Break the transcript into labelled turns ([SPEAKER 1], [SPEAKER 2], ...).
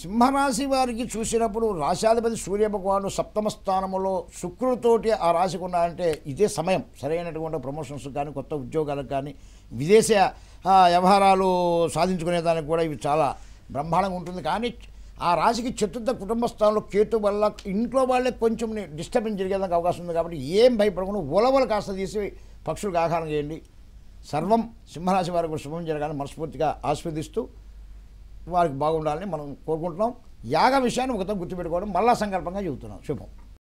[SPEAKER 1] సింహరాశి వారికి చూసినప్పుడు రాశాధిపతి సూర్యభగవాను సప్తమ స్థానంలో శుక్రుడితోటి ఆ రాశికి ఉన్నాయంటే ఇదే సమయం సరైనటువంటి ప్రమోషన్స్ కానీ కొత్త ఉద్యోగాలకు కానీ విదేశ వ్యవహారాలు సాధించుకునే దానికి కూడా ఇవి చాలా బ్రహ్మాండంగా ఉంటుంది కానీ ఆ రాశికి చతుర్థ కుటుంబ స్థానంలో కేతు వల్ల ఇంట్లో వాళ్ళే కొంచెం డిస్టర్బెన్స్ జరిగేదానికి అవకాశం ఉంది కాబట్టి ఏం భయపడకుండా ఉలవలు కాస్త తీసి పక్షులకు ఆహారం చేయండి సర్వం సింహరాశి వారికి శుభం జరగాలని మనస్ఫూర్తిగా ఆస్వాదిస్తూ వారికి బాగుండాలని మనం కోరుకుంటున్నాం యాగ విషయాన్ని ఒకతో గుర్తుపెట్టుకోవడం మళ్ళా సంకల్పంగా చెబుతున్నాం శుభం